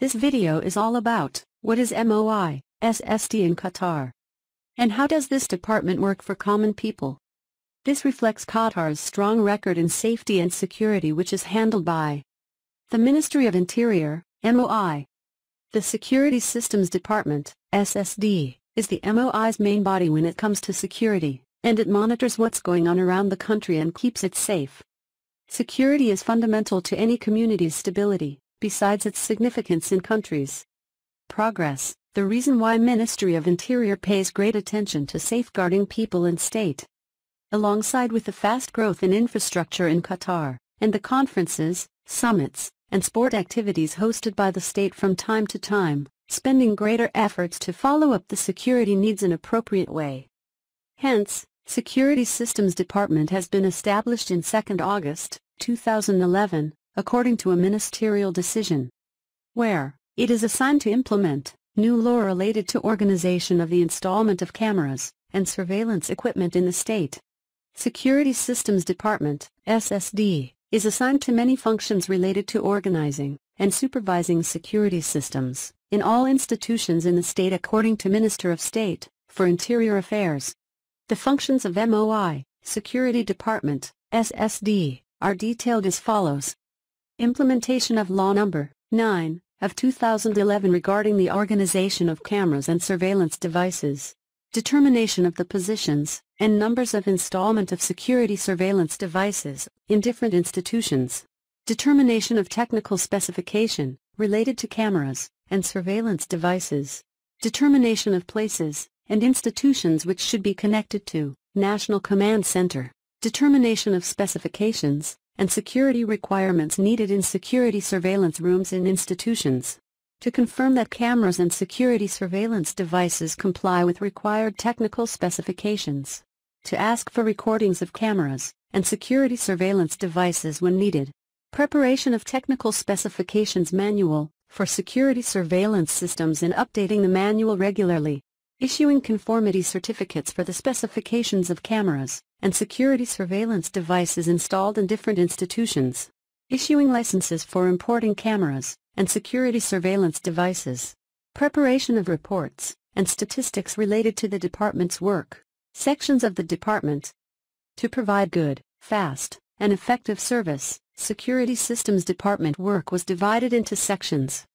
This video is all about, what is MOI, SSD in Qatar? And how does this department work for common people? This reflects Qatar's strong record in safety and security which is handled by the Ministry of Interior, MOI. The Security Systems Department, SSD, is the MOI's main body when it comes to security, and it monitors what's going on around the country and keeps it safe. Security is fundamental to any community's stability, besides its significance in countries. Progress The reason why Ministry of Interior pays great attention to safeguarding people and state. Alongside with the fast growth in infrastructure in Qatar, and the conferences, summits, and sport activities hosted by the state from time to time, spending greater efforts to follow up the security needs in appropriate way. Hence, Security Systems Department has been established in 2 August, 2011, according to a ministerial decision. Where, it is assigned to implement, new law related to organization of the installment of cameras, and surveillance equipment in the state. Security Systems Department, SSD, is assigned to many functions related to organizing, and supervising security systems, in all institutions in the state according to Minister of State, for Interior Affairs. The functions of MOI, Security Department, SSD, are detailed as follows. Implementation of Law Number 9 of 2011 regarding the organization of cameras and surveillance devices. Determination of the positions and numbers of installment of security surveillance devices in different institutions. Determination of technical specification related to cameras and surveillance devices. Determination of places and institutions which should be connected to National Command Center. Determination of specifications and security requirements needed in security surveillance rooms in institutions. To confirm that cameras and security surveillance devices comply with required technical specifications. To ask for recordings of cameras and security surveillance devices when needed. Preparation of Technical Specifications Manual for security surveillance systems and updating the manual regularly. Issuing conformity certificates for the specifications of cameras and security surveillance devices installed in different institutions, issuing licenses for importing cameras and security surveillance devices, preparation of reports and statistics related to the department's work, sections of the department, to provide good, fast, and effective service, Security Systems Department work was divided into sections.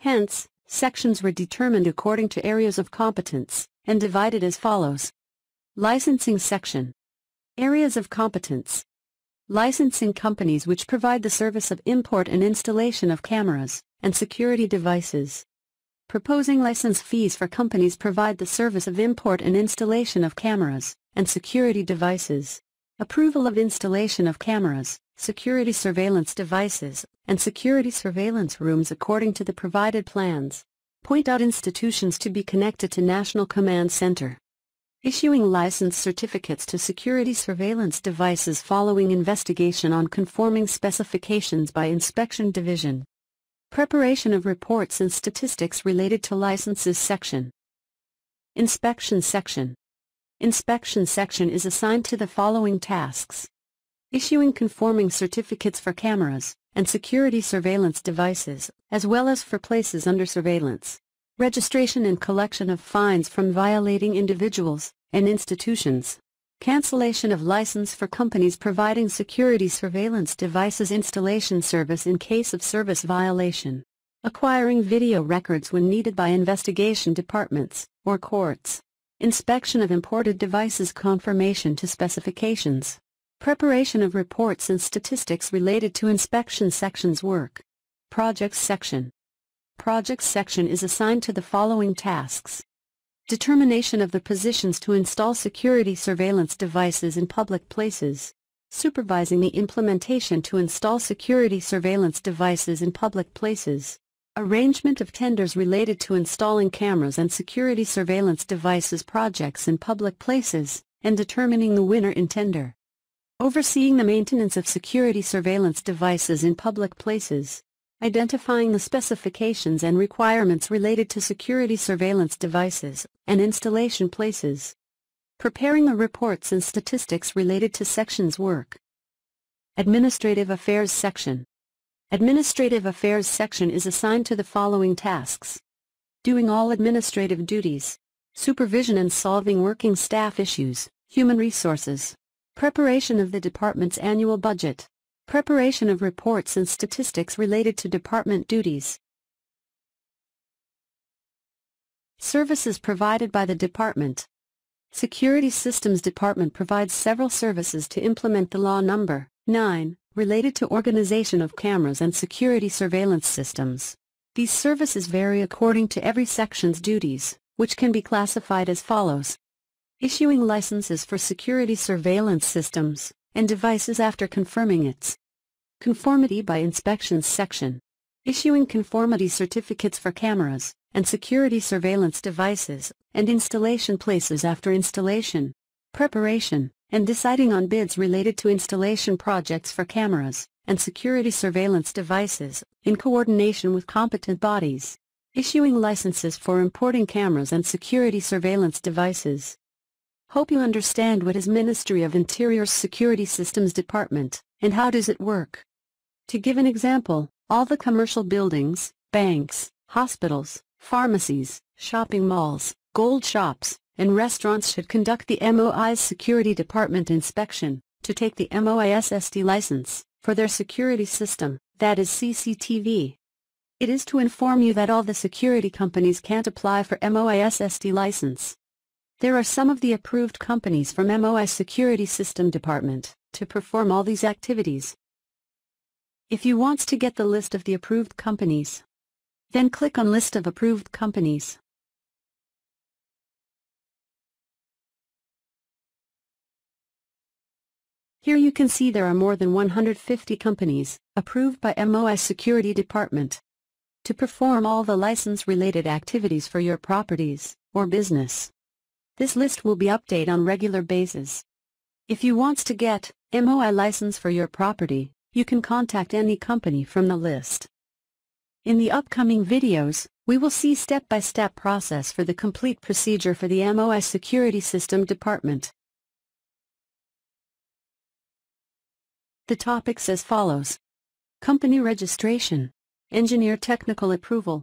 Hence, sections were determined according to areas of competence, and divided as follows. Licensing Section Areas of competence. Licensing companies which provide the service of import and installation of cameras and security devices. Proposing license fees for companies provide the service of import and installation of cameras and security devices. Approval of installation of cameras, security surveillance devices, and security surveillance rooms according to the provided plans. Point out institutions to be connected to National Command Center issuing license certificates to security surveillance devices following investigation on conforming specifications by Inspection Division. Preparation of reports and statistics related to licenses section. Inspection section. Inspection section is assigned to the following tasks. Issuing conforming certificates for cameras and security surveillance devices, as well as for places under surveillance registration and collection of fines from violating individuals, and institutions. Cancellation of license for companies providing security surveillance devices installation service in case of service violation. Acquiring video records when needed by investigation departments or courts. Inspection of imported devices confirmation to specifications. Preparation of reports and statistics related to inspection section's work. Projects section. Projects section is assigned to the following tasks determination of the positions to install security surveillance devices in public places, supervising the implementation to install security surveillance devices in public places, arrangement of tenders related to installing cameras and security surveillance devices projects in public places, and determining the winner in tender. Overseeing the maintenance of security surveillance devices in public places, identifying the specifications and requirements related to security surveillance devices and installation places, preparing the reports and statistics related to sections work. Administrative Affairs Section Administrative Affairs Section is assigned to the following tasks. Doing all administrative duties, supervision and solving working staff issues, human resources, preparation of the department's annual budget, Preparation of reports and statistics related to department duties. Services provided by the department. Security Systems Department provides several services to implement the law number 9 related to organization of cameras and security surveillance systems. These services vary according to every section's duties, which can be classified as follows. Issuing licenses for security surveillance systems, and devices after confirming its Conformity by Inspections section. Issuing conformity certificates for cameras and security surveillance devices and installation places after installation. Preparation and deciding on bids related to installation projects for cameras and security surveillance devices, in coordination with competent bodies. Issuing licenses for importing cameras and security surveillance devices, Hope you understand what is Ministry of Interior's Security Systems Department, and how does it work. To give an example, all the commercial buildings, banks, hospitals, pharmacies, shopping malls, gold shops, and restaurants should conduct the MOI's Security Department inspection, to take the SD license, for their security system, that is CCTV. It is to inform you that all the security companies can't apply for SD license, there are some of the approved companies from MOS Security System Department to perform all these activities. If you wants to get the list of the approved companies, then click on List of Approved Companies. Here you can see there are more than 150 companies, approved by MOS Security Department, to perform all the license-related activities for your properties, or business. This list will be updated on regular basis. If you wants to get MOI license for your property, you can contact any company from the list. In the upcoming videos, we will see step-by-step -step process for the complete procedure for the MOI Security System Department. The topics as follows. Company registration. Engineer technical approval.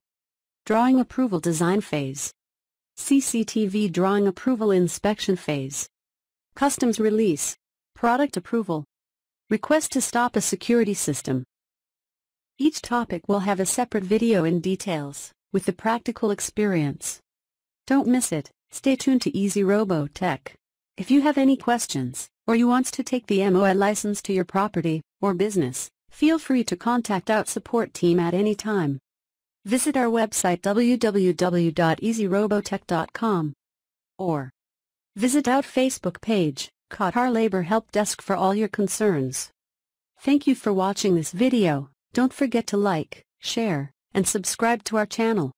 Drawing approval design phase. CCTV drawing approval inspection phase. Customs release. Product approval. Request to stop a security system. Each topic will have a separate video in details, with the practical experience. Don't miss it, stay tuned to Easy Robo Tech. If you have any questions, or you wants to take the MOI license to your property, or business, feel free to contact out support team at any time. Visit our website www.easyrobotech.com or visit our Facebook page, Qatar Labor Help Desk for all your concerns. Thank you for watching this video, don't forget to like, share, and subscribe to our channel.